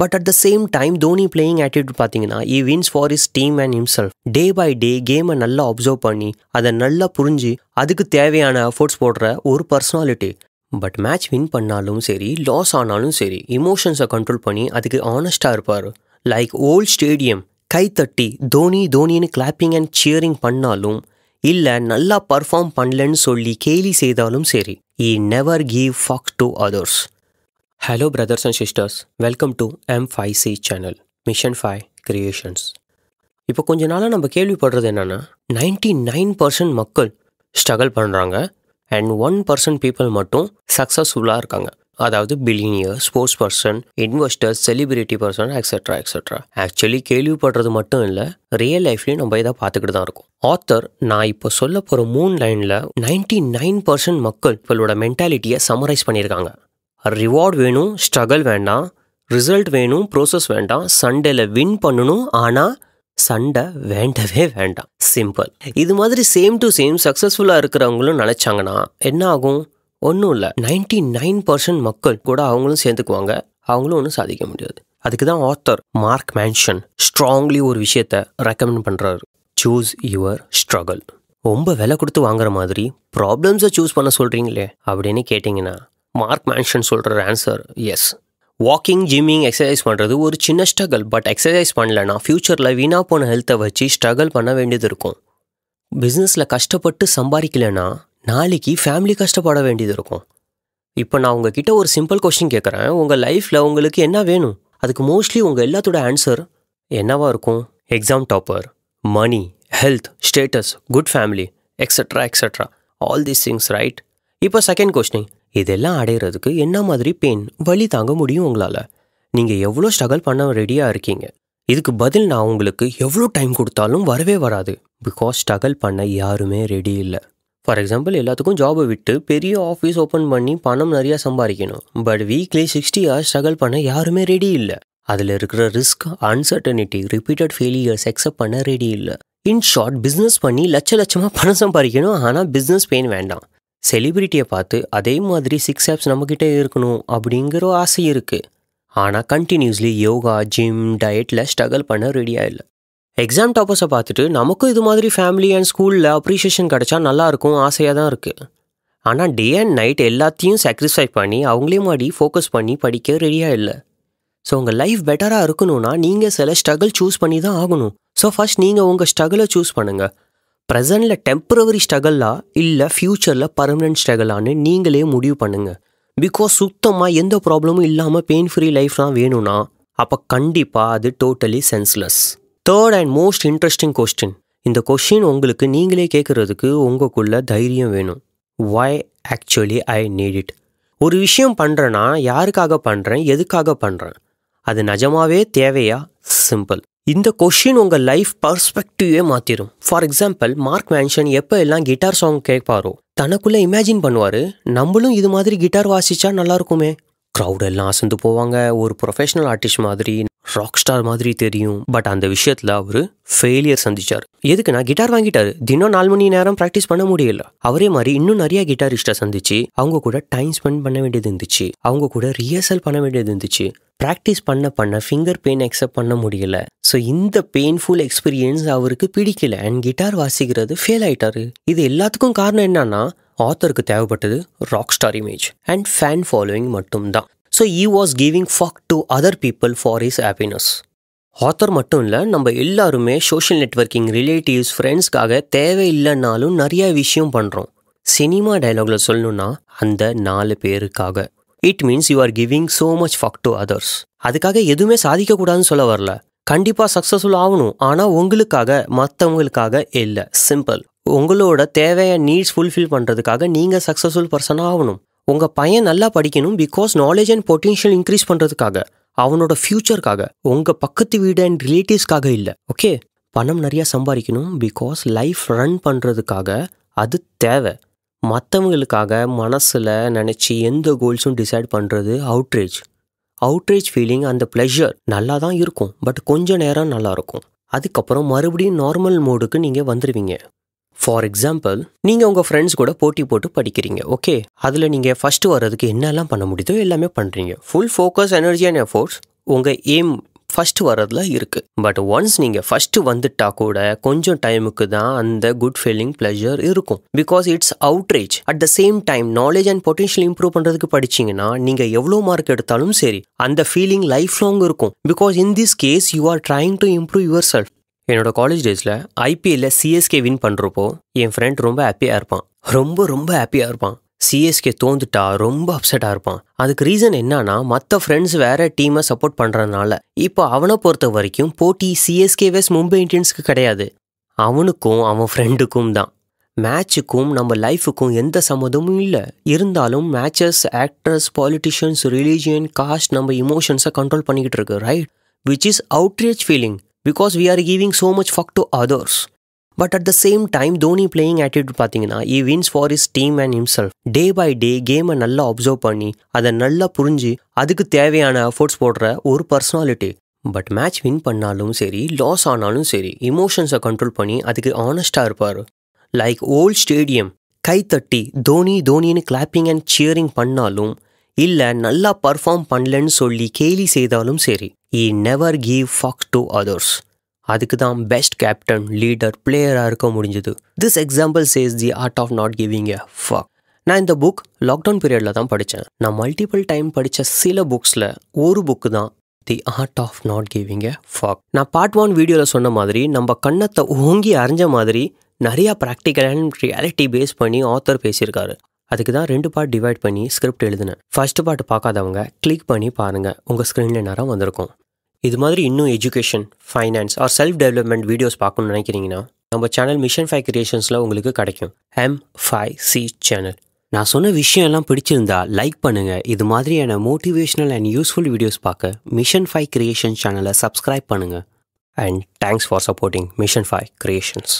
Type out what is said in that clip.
But at the same time Dhoni playing attitude பார்த்தீங்கன்னா he wins for his team and himself day by day கேமை நல்லா observe பண்ணி அதை நல்லா புரிஞ்சு அதுக்கு தேவையான எஃபோர்ட்ஸ் போடுற ஒரு பர்சனாலிட்டி பட் மேட்ச் வின் பண்ணாலும் சரி லாஸ் ஆனாலும் சரி இமோஷன்ஸை கண்ட்ரோல் பண்ணி அதுக்கு ஆனஸ்டாக இருப்பார் லைக் ஓல்டு ஸ்டேடியம் கை தட்டி தோனி தோனின்னு கிளாப்பிங் அண்ட் சியரிங் பண்ணாலும் இல்லை நல்லா பர்ஃபார்ம் பண்ணலன்னு சொல்லி கேலி செய்தாலும் சரி he never give fuck to others hello brothers and sisters welcome to M to C channel mission 5 Creations. இப்போ கொஞ்ச நாளாக நம்ம கேள்விப்படுறது என்னென்னா நைன்டி நைன் பர்சன்ட் மக்கள் ஸ்ட்ரகிள் பண்ணுறாங்க அண்ட் ஒன் பர்சன்ட் பீப்புள் மட்டும் சக்ஸஸ்ஃபுல்லாக இருக்காங்க அதாவது billionaire sports person investors celebrity person extra extra actually கேள்விப்படுறது மட்டும் இல்லை ரியல் லைஃப்லேயும் நம்ம இதை பார்த்துக்கிட்டு தான் இருக்கோம் ஆத்தர் நான் இப்போ சொல்ல போகிற மூணு லைனில் நைன்டி நைன் பர்சன்ட் மக்கள் இவளோட மென்டாலிட்டியை சமரைஸ் பண்ணியிருக்காங்க ரிவார்ட் வேணும் ஸ்ட்ரகல் வேண்டாம் ரிசல்ட் வேணும் ப்ரோசஸ் வேண்டாம் சண்டேல வின் பண்ணணும் ஆனால் சண்டை வேண்டவே வேண்டாம் சிம்பிள் இது மாதிரி சேம் டு சேம் சக்ஸஸ்ஃபுல்லாக இருக்கிறவங்களும் நினச்சாங்கன்னா என்ன ஆகும் ஒன்றும் இல்லை நைன்டி நைன் பர்சன்ட் மக்கள் கூட அவங்களும் சேர்ந்துக்குவாங்க அவங்களும் ஒன்றும் சாதிக்க முடியாது அதுக்கு தான் ஆத்தர் மார்க் மேன்ஷன் ஸ்ட்ராங்லி ஒரு விஷயத்த ரெக்கமெண்ட் பண்ணுறாரு சூஸ் யுவர் ஸ்ட்ரகல் ரொம்ப விலை கொடுத்து வாங்குற மாதிரி ப்ராப்ளம்ஸை சூஸ் பண்ண சொல்கிறீங்களே அப்படின்னு கேட்டிங்கன்னா மார்க் மேன்ஷன் சொல்கிற answer yes walking gymming exercise பண்ணுறது ஒரு சின்ன ஸ்ட்ரகல் பட் எக்ஸசைஸ் பண்ணலன்னா ஃப்யூச்சரில் வீணாக போன ஹெல்த்தை வச்சு ஸ்ட்ரகல் பண்ண வேண்டியது இருக்கும் பிஸ்னஸில் கஷ்டப்பட்டு சம்பாதிக்கலைன்னா நாளைக்கு ஃபேமிலி கஷ்டப்பட வேண்டியது இருக்கும் இப்போ நான் உங்ககிட்ட ஒரு சிம்பிள் கொஷின் கேட்குறேன் உங்கள் லைஃப்பில் உங்களுக்கு என்ன வேணும் அதுக்கு மோஸ்ட்லி உங்கள் எல்லாத்தோட ஆன்சர் என்னவாக இருக்கும் exam topper money health status good family extra extra all these things right இப்போ செகண்ட் கொஸ்டின் இதெல்லாம் அடையிறதுக்கு என்ன மாதிரி பெயின் வழி தாங்க முடியும் உங்களால் நீங்கள் எவ்வளோ ஸ்ட்ரகல் பண்ண ரெடியாக இருக்கீங்க இதுக்கு பதில் நான் உங்களுக்கு எவ்வளோ டைம் கொடுத்தாலும் வரவே வராது பிகாஸ் ஸ்ட்ரகல் பண்ண யாருமே ரெடி இல்லை ஃபார் எக்ஸாம்பிள் எல்லாத்துக்கும் ஜாபை விட்டு பெரிய ஆஃபீஸ் ஓப்பன் பண்ணி பணம் நிறையா சம்பாதிக்கணும் but weekly sixty hours struggle பண்ண யாருமே ரெடி இல்லை அதில் இருக்கிற risk uncertainty repeated failures accept பண்ண ரெடி இல்லை இன் ஷார்ட் பிஸ்னஸ் பண்ணி லட்ச லட்சமாக பணம் சம்பாதிக்கணும் ஆனால் பிஸ்னஸ் பெயின் வேண்டாம் செலிபிரிட்டியை பார்த்து அதே மாதிரி சிக்ஸ் ஆப்ஸ் நம்மக்கிட்ட இருக்கணும் அப்படிங்கிற ஆசை இருக்குது ஆனால் கண்டினியூஸ்லி யோகா ஜிம் டயட்டில் ஸ்ட்ரகிள் பண்ண ரெடியாக இல்லை எக்ஸாம் டாப்பர்ஸை பார்த்துட்டு நமக்கும் இது மாதிரி ஃபேமிலி அண்ட் ஸ்கூலில் அப்ரிஷியேஷன் கிடச்சா நல்லாயிருக்கும் ஆசையாக தான் இருக்குது ஆனால் டே அண்ட் நைட் எல்லாத்தையும் சாக்ரிஃபைஸ் பண்ணி அவங்களே மாடி ஃபோக்கஸ் பண்ணி படிக்க ரெடியாக இல்லை ஸோ உங்கள் லைஃப் பெட்டராக இருக்கணும்னா நீங்கள் சில ஸ்ட்ரகிள் சூஸ் பண்ணி தான் ஆகணும் ஸோ ஃபஸ்ட் நீங்கள் உங்கள் ஸ்ட்ரகிளை சூஸ் பண்ணுங்கள் ப்ரெசண்டில் டெம்பரவரி ஸ்ட்ரகிளா இல்லை ஃப்யூச்சரில் பர்மனெண்ட் ஸ்ட்ரகிளான்னு நீங்களே முடிவு பண்ணுங்கள் பிகாஸ் சுத்தமாக எந்த ப்ராப்ளமும் இல்லாமல் பெயின் ஃப்ரீ லைஃப் தான் வேணும்னா அப்போ கண்டிப்பாக அது totally senseless third and most interesting question இந்த கொஷின் உங்களுக்கு நீங்களே கேட்குறதுக்கு உங்களுக்குள்ள தைரியம் வேணும் why actually I need it ஒரு விஷயம் பண்ணுறேன்னா யாருக்காக பண்ணுறேன் எதுக்காக பண்ணுறேன் அது நிஜமாவே தேவையா சிம்பிள் இந்த கொஷின் உங்கள் லைஃப் பர்ஸ்பெக்டிவே மாற்றிடும் ஃபார் எக்ஸாம்பிள் மார்க் மேன்ஷன் எப்போ எல்லாம் கிட்டார் சாங் கேட்பாரோ தனக்குள்ளே இமேஜின் பண்ணுவார் நம்மளும் இது மாதிரி கிட்டார் வாசிச்சா நல்லாயிருக்குமே க்ரௌட் எல்லாம் அசந்து போவாங்க ஒரு ப்ரொஃபஷனல் ஆர்டிஸ்ட் மாதிரி ராக் ஸ்டார் மாதிரி தெரியும் பட் அந்த விஷயத்தில் அவர் ஃபெயிலியர் சந்திச்சார் எதுக்குன்னா கிட்டார் வாங்கிட்டாரு தினம் நாலு மணி நேரம் ப்ராக்டிஸ் பண்ண முடியல அவரே மாதிரி இன்னும் நிறைய கிட்டாரிஸ்டை சந்திச்சு அவங்க கூட டைம் ஸ்பெண்ட் பண்ண வேண்டியது இருந்துச்சு அவங்க கூட ரிஹர்சல் பண்ண வேண்டியது இருந்துச்சு ப்ராக்டிஸ் பண்ண பண்ண ஃபிங்கர் பெயின் அக்செப்ட் பண்ண முடியல ஸோ இந்த பெயின்ஃபுல் எக்ஸ்பீரியன்ஸ் அவருக்கு பிடிக்கல அண்ட் கிட்டார் வாசிக்கிறது ஃபெயில் ஆயிட்டாரு இது எல்லாத்துக்கும் காரணம் என்னன்னா ஆத்தருக்கு தேவைப்பட்டது rock star image and fan following மட்டும்தான் so he was giving fuck to other people for his happiness author மட்டும் இல்லை நம்ம எல்லாருமே சோஷியல் நெட்ஒர்க்கிங் ரிலேட்டிவ்ஸ் ஃப்ரெண்ட்ஸ்க்காக தேவையில்லைனாலும் நிறையா விஷயம் பண்ணுறோம் சினிமா டைலாகில் சொல்லணுன்னா அந்த நாலு பேருக்காக it means you are giving so much fuck to others அதுக்காக எதுவுமே சாதிக்கக்கூடாதுன்னு சொல்ல வரல கண்டிப்பாக சக்ஸஸ்ஃபுல் ஆகணும் ஆனால் உங்களுக்காக மற்றவங்களுக்காக இல்லை சிம்பிள் உங்களோட தேவையை நீட்ஸ் ஃபுல்ஃபில் பண்ணுறதுக்காக நீங்கள் சக்ஸஸ்ஃபுல் பர்சனாக ஆகணும் உங்கள் பையன் நல்லா படிக்கணும் because knowledge and potential increase பண்ணுறதுக்காக அவனோட ஃப்யூச்சருக்காக உங்கள் பக்கத்து வீடு அண்ட் ரிலேட்டிவ்ஸ்க்காக இல்லை ஓகே பணம் நிறையா சம்பாதிக்கணும் பிகாஸ் லைஃப் ரன் பண்ணுறதுக்காக அது தேவை மற்றவங்களுக்காக மனசில் நினச்சி எந்த கோல்ஸும் டிசைட் பண்ணுறது அவுட்ரேஜ் அவுட்ரேஜ் ஃபீலிங் அந்த ப்ளஷர் நல்லா தான் இருக்கும் பட் கொஞ்சம் நேரம் நல்லாயிருக்கும் அதுக்கப்புறம் மறுபடியும் நார்மல் மோடுக்கு நீங்கள் வந்துடுவீங்க ஃபார் எக்ஸாம்பிள் நீங்கள் உங்கள் ஃப்ரெண்ட்ஸ் கூட போட்டி போட்டு படிக்கிறீங்க ஓகே அதில் நீங்கள் ஃபஸ்ட்டு வர்றதுக்கு என்னெல்லாம் பண்ண முடியுதோ எல்லாமே பண்ணுறீங்க full focus energy and efforts உங்கள் எய்ம் ஃபஸ்ட்டு வர்றதுல இருக்குது பட் ஒன்ஸ் நீங்கள் ஃபஸ்ட்டு வந்துட்டா கூட கொஞ்சம் டைமுக்கு தான் அந்த குட் ஃபீலிங் ப்ளஷர் இருக்கும் because it's outreach at the same time knowledge and potential improve பண்ணுறதுக்கு படிச்சிங்கன்னா நீங்கள் எவ்வளோ மார்க் எடுத்தாலும் சரி அந்த ஃபீலிங் லைஃப் லாங் இருக்கும் because in this case you are trying to improve yourself என்னோட காலேஜ் டேஸில் ஐபிஎல்ல சிஎஸ்கே வின் பண்ணுறப்போ என் ஃப்ரெண்ட் ரொம்ப ஹாப்பியாக இருப்பான் ரொம்ப ரொம்ப ஹாப்பியாக இருப்பான் சிஎஸ்கே தோந்துட்டா ரொம்ப அப்செட்டாக இருப்பான் அதுக்கு ரீசன் என்னன்னா மற்ற ஃப்ரெண்ட்ஸ் வேற டீமை சப்போர்ட் பண்ணுறதுனால இப்போ அவனை பொறுத்த வரைக்கும் போட்டி சிஎஸ்கேவேஸ் மும்பை இந்தியன்ஸ்க்கு கிடையாது அவனுக்கும் அவன் ஃப்ரெண்டுக்கும் தான் மேட்சுக்கும் நம்ம லைஃபுக்கும் எந்த சம்மதமும் இல்லை இருந்தாலும் matches actors politicians religion caste நம்ம இமோஷன்ஸை கண்ட்ரோல் பண்ணிக்கிட்டு இருக்கு right which is outreach feeling because we are giving so much fuck to others but at the same time Dhoni playing attitude பார்த்தீங்கன்னா he wins for his team and himself day by day கேமை நல்லா observe பண்ணி அதை நல்லா புரிஞ்சு அதுக்கு தேவையான efforts போடுற ஒரு பர்சனாலிட்டி பட் மேட்ச் வின் பண்ணாலும் சரி லாஸ் ஆனாலும் சரி இமோஷன்ஸை கண்ட்ரோல் பண்ணி அதுக்கு ஆனஸ்டாக இருப்பார் லைக் ஓல்ட் ஸ்டேடியம் கை தட்டி தோனி தோனின்னு கிளாப்பிங் அண்ட் சியரிங் பண்ணாலும் இல்லை நல்லா பர்ஃபார்ம் பண்ணலன்னு சொல்லி கேலி செய்தாலும் சரி he never give fuck to others அதுக்கு தான் பெஸ்ட் கேப்டன் லீடர் பிளேயராக இருக்க முடிஞ்சது this example says the art of not giving a fuck நான் இந்த புக் லாக்டவுன் பீரியடில் தான் படித்தேன் நான் மல்டிபிள் டைம் படித்த சில புக்ஸில் ஒரு புக்கு தான் the art of not giving a fuck நான் பார்ட் ஒன் வீடியோவில் சொன்ன மாதிரி நம்ம கண்ணத்தை ஓங்கி அறிஞ்ச மாதிரி நிறையா ப்ராக்டிக்கல் அண்ட் ரியாலிட்டி பேஸ் பண்ணி ஆத்தர் பேசியிருக்காரு அதுக்கு தான் ரெண்டு பார்ட் டிவைட் பண்ணி ஸ்கிரிப்ட் எழுதினேன் ஃபர்ஸ்ட் பார்ட் பார்க்காதவங்க கிளிக் பண்ணி பாருங்கள் உங்கள் ஸ்க்ரீனில் நேரம் வந்திருக்கும் இது மாதிரி இன்னும் education finance or self development videos பார்க்கணும்னு நினைக்கிறீங்கன்னா நம்ம சேனல் மிஷன் ஃபைவ் கிரியேஷன்ஸில் உங்களுக்கு கிடைக்கும் எம் ஃபைவ் சி சேனல் நான் சொன்ன விஷயம் எல்லாம் பிடிச்சிருந்தா லைக் பண்ணுங்கள் இது மாதிரியான மோட்டிவேஷனல் அண்ட் யூஸ்ஃபுல் வீடியோஸ் பார்க்க மிஷன் ஃபைவ் கிரியேஷன் சேனலை சப்ஸ்கிரைப் பண்ணுங்கள் and thanks for supporting mission five creations